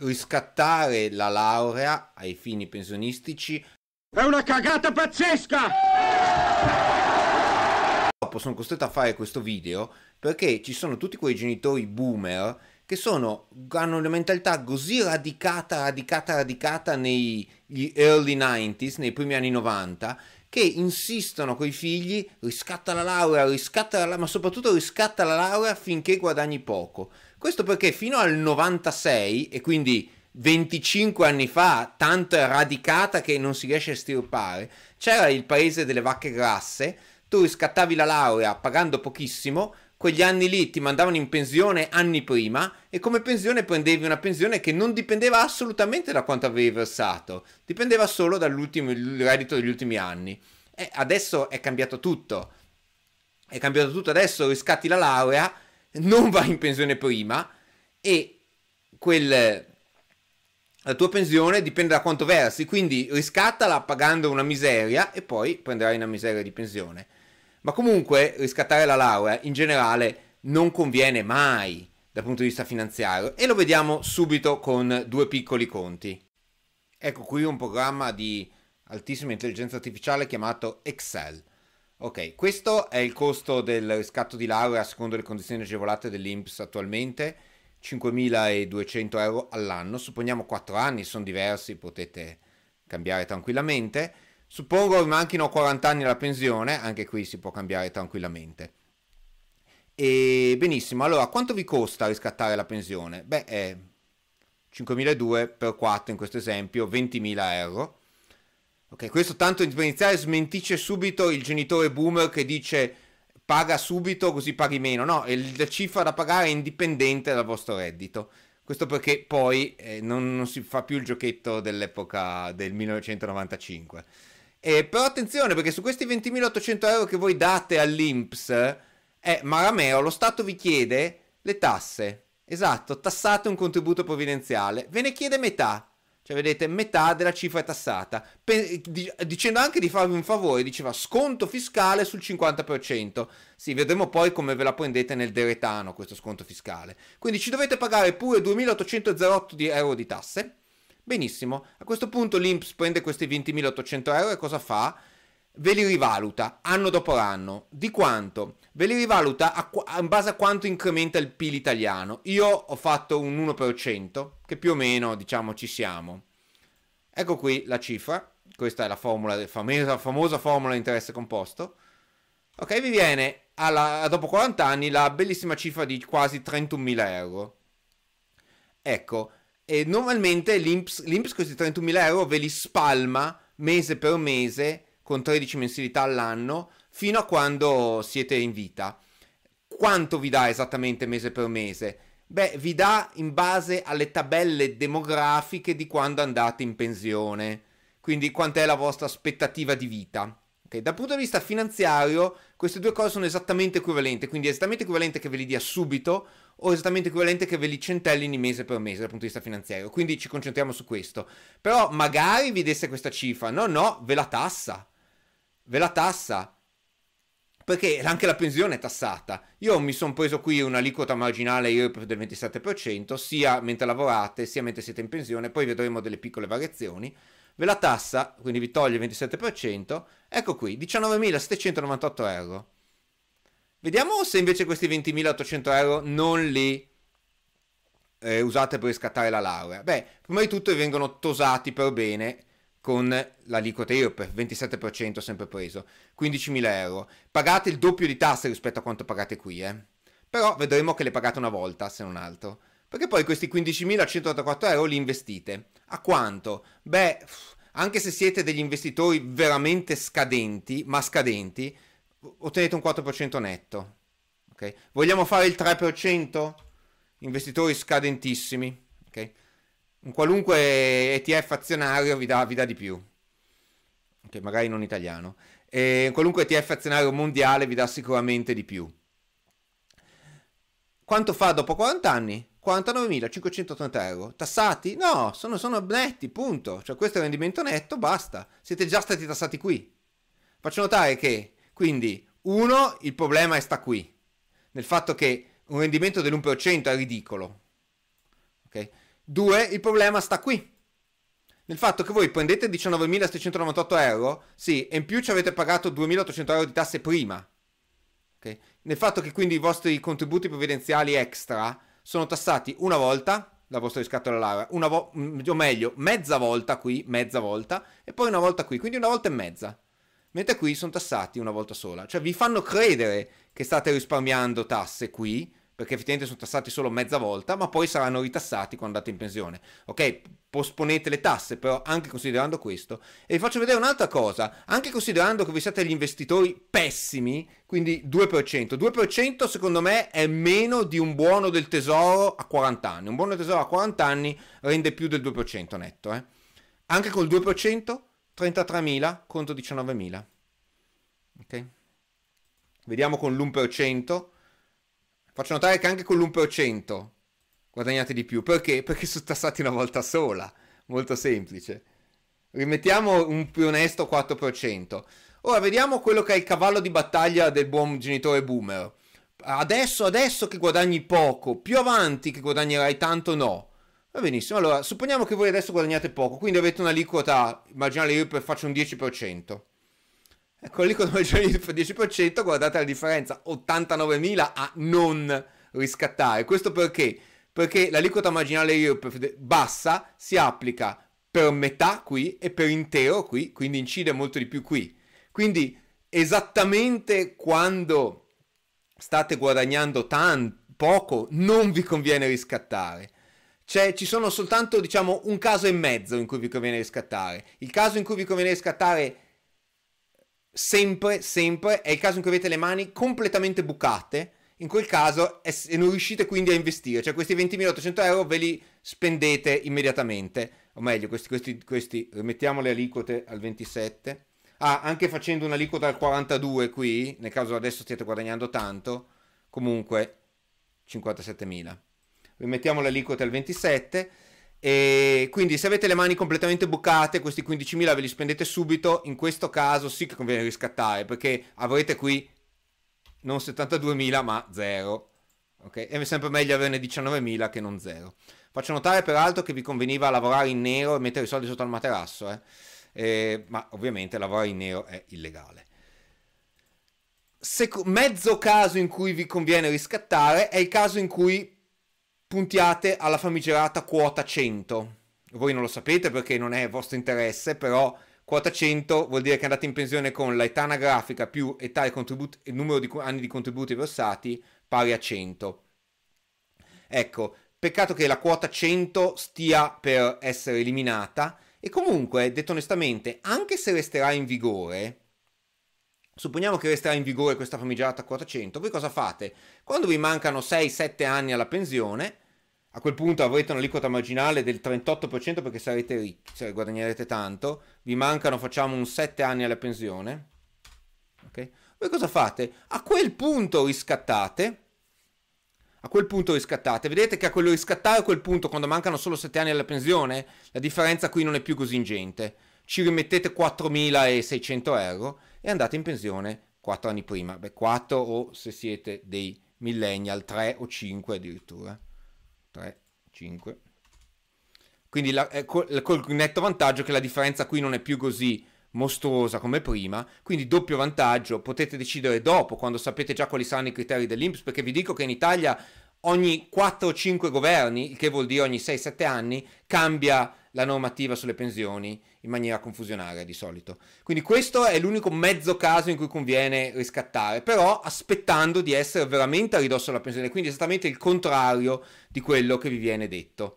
riscattare la laurea ai fini pensionistici. È una cagata pazzesca! Purtroppo sono costretto a fare questo video perché ci sono tutti quei genitori boomer che sono, hanno una mentalità così radicata, radicata, radicata negli early 90s, nei primi anni 90, che insistono con i figli, riscatta la laurea, riscatta la laurea, ma soprattutto riscatta la laurea finché guadagni poco. Questo perché fino al 96, e quindi 25 anni fa, tanto è radicata che non si riesce a stirpare, c'era il paese delle vacche grasse, tu riscattavi la laurea pagando pochissimo, quegli anni lì ti mandavano in pensione anni prima e come pensione prendevi una pensione che non dipendeva assolutamente da quanto avevi versato, dipendeva solo dall'ultimo il reddito degli ultimi anni. E adesso è cambiato tutto. È cambiato tutto adesso, riscatti la laurea non vai in pensione prima e quel, la tua pensione dipende da quanto versi, quindi riscattala pagando una miseria e poi prenderai una miseria di pensione. Ma comunque riscattare la laurea in generale non conviene mai dal punto di vista finanziario e lo vediamo subito con due piccoli conti. Ecco qui un programma di altissima intelligenza artificiale chiamato Excel. Ok, questo è il costo del riscatto di laurea secondo le condizioni agevolate dell'INPS attualmente, 5.200 euro all'anno, supponiamo 4 anni, sono diversi, potete cambiare tranquillamente. Suppongo che manchino 40 anni alla pensione, anche qui si può cambiare tranquillamente. E benissimo, allora quanto vi costa riscattare la pensione? Beh, è 5.200 per 4 in questo esempio, 20.000 euro Ok, questo tanto per iniziare smentisce subito il genitore boomer che dice paga subito così paghi meno. No, la cifra da pagare è indipendente dal vostro reddito. Questo perché poi eh, non, non, si fa più il giochetto dell'epoca del 1995. Eh, però attenzione perché su questi 20.800 euro che voi date all'Inps, eh, Marameo, lo Stato vi chiede le tasse. Esatto, tassate un contributo provvidenziale, ve ne chiede metà. Cioè, vedete, metà della cifra è tassata. Pe- dicendo anche di farvi un favore, diceva sconto fiscale sul 50%. Sì, vedremo poi come ve la prendete nel deretano questo sconto fiscale. Quindi ci dovete pagare pure 2.808 di euro di tasse. Benissimo, a questo punto l'Inps prende questi 20.800 euro e cosa fa? ve li rivaluta anno dopo anno. Di quanto? Ve li rivaluta a, in base a quanto incrementa il PIL italiano. Io ho fatto un 1%, che più o meno diciamo ci siamo. Ecco qui la cifra, questa è la formula, la famosa, famosa formula di interesse composto. Ok, vi viene alla, dopo 40 anni la bellissima cifra di quasi 31.000 euro. Ecco, e normalmente l'INPS, l'INPS questi 31.000 euro ve li spalma mese per mese con 13 mensilità all'anno fino a quando siete in vita. Quanto vi dà esattamente mese per mese? Beh, vi dà in base alle tabelle demografiche di quando andate in pensione, quindi quant'è la vostra aspettativa di vita. Okay. Dal punto di vista finanziario, queste due cose sono esattamente equivalenti, quindi è esattamente equivalente che ve li dia subito o esattamente equivalente che ve li centellini mese per mese dal punto di vista finanziario. Quindi ci concentriamo su questo. Però magari vi desse questa cifra, no, no, ve la tassa ve la tassa. Perché anche la pensione è tassata. Io mi sono preso qui un'aliquota marginale io del 27%, sia mentre lavorate, sia mentre siete in pensione, poi vedremo delle piccole variazioni. Ve la tassa, quindi vi toglie il 27%, ecco qui, 19.798 euro. Vediamo se invece questi 20.800 euro non li eh, usate per riscattare la laurea. Beh, prima di tutto vengono tosati per bene con l'aliquota IRPEF, 27% sempre preso, 15.000 euro. Pagate il doppio di tasse rispetto a quanto pagate qui, eh. Però vedremo che le pagate una volta, se non altro. Perché poi questi 15.184 euro li investite. A quanto? Beh, anche se siete degli investitori veramente scadenti, ma scadenti, ottenete un 4% netto. Okay? Vogliamo fare il 3%? Investitori scadentissimi. Okay? un qualunque ETF azionario vi dà, vi dà di più, che magari non italiano, e qualunque ETF azionario mondiale vi dà sicuramente di più. Quanto fa dopo 40 anni? 49.580 euro. Tassati? No, sono, sono netti, punto. Cioè questo è il rendimento netto, basta. Siete già stati tassati qui. Faccio notare che, quindi, uno, il problema è sta qui. Nel fatto che un rendimento dell'1% è ridicolo. Ok? Due, il problema sta qui. Nel fatto che voi prendete 19.698 euro, sì, e in più ci avete pagato 2.800 euro di tasse prima. Okay? Nel fatto che quindi i vostri contributi previdenziali extra sono tassati una volta dal vostro riscatto alla laurea, una vo- mm, o meglio, mezza volta qui, mezza volta, e poi una volta qui, quindi una volta e mezza. Mentre qui sono tassati una volta sola. Cioè vi fanno credere che state risparmiando tasse qui, perché effettivamente sono tassati solo mezza volta, ma poi saranno ritassati quando andate in pensione. Ok, posponete le tasse, però anche considerando questo. E vi faccio vedere un'altra cosa, anche considerando che vi siete gli investitori pessimi, quindi 2%. 2% secondo me è meno di un buono del tesoro a 40 anni. Un buono del tesoro a 40 anni rende più del 2% netto. Eh? Anche col 2%, 33.000 contro 19.000. Ok? Vediamo con l'1%. Faccio notare che anche con l'1% guadagnate di più. Perché? Perché sono tassati una volta sola. Molto semplice. Rimettiamo un più onesto 4%. Ora vediamo quello che è il cavallo di battaglia del buon genitore boomer. Adesso, adesso che guadagni poco, più avanti che guadagnerai tanto no. Va benissimo, allora supponiamo che voi adesso guadagnate poco, quindi avete un'aliquota marginale io faccio un 10%. Ecco lì con il 10%, guardate la differenza, 89.000 a non riscattare. Questo perché? Perché l'aliquota marginale IRPEF bassa si applica per metà qui e per intero qui, quindi incide molto di più qui. Quindi esattamente quando state guadagnando tanto, poco, non vi conviene riscattare. Cioè, ci sono soltanto, diciamo, un caso e mezzo in cui vi conviene riscattare. Il caso in cui vi conviene riscattare sempre, sempre è il caso in cui avete le mani completamente bucate. In quel caso è, non riuscite quindi a investire, cioè questi 20.800 euro ve li spendete immediatamente, o meglio, questi, questi, questi rimettiamo le aliquote al 27. Ah, anche facendo un'aliquota al 42 qui, nel caso adesso stiate guadagnando tanto, comunque 57.000. Rimettiamo le aliquote al 27 e quindi se avete le mani completamente bucate, questi 15.000 ve li spendete subito, in questo caso sì che conviene riscattare, perché avrete qui non 72.000 ma 0. Ok? È sempre meglio averne 19.000 che non 0. Faccio notare peraltro che vi conveniva lavorare in nero e mettere i soldi sotto al materasso, eh? Eh, ma ovviamente lavorare in nero è illegale. Seco- mezzo caso in cui vi conviene riscattare è il caso in cui puntiate alla famigerata quota 100. Voi non lo sapete perché non è vostro interesse, però quota 100 vuol dire che andate in pensione con l'età anagrafica più età e contribut- numero di anni di contributi versati pari a 100. Ecco, peccato che la quota 100 stia per essere eliminata e comunque, detto onestamente, anche se resterà in vigore, Supponiamo che resterà in vigore questa famigerata quota 100, voi cosa fate? Quando vi mancano 6-7 anni alla pensione, a quel punto avrete un'aliquota marginale del 38% perché sarete ricchi, cioè guadagnerete tanto, vi mancano facciamo un 7 anni alla pensione, ok? Voi cosa fate? A quel punto riscattate, a quel punto riscattate, vedete che a quello riscattare a quel punto, quando mancano solo 7 anni alla pensione, la differenza qui non è più così ingente ci rimettete 4.600 euro e andate in pensione 4 anni prima, beh 4 o se siete dei millennial 3 o 5 addirittura, 3, 5. Quindi la, eh, col, col netto vantaggio che la differenza qui non è più così mostruosa come prima, quindi doppio vantaggio, potete decidere dopo quando sapete già quali saranno i criteri dell'Inps, perché vi dico che in Italia ogni 4 o 5 governi, il che vuol dire ogni 6-7 anni, cambia la normativa sulle pensioni in maniera confusionaria di solito. Quindi questo è l'unico mezzo caso in cui conviene riscattare, però aspettando di essere veramente a ridosso della pensione, quindi esattamente il contrario di quello che vi viene detto.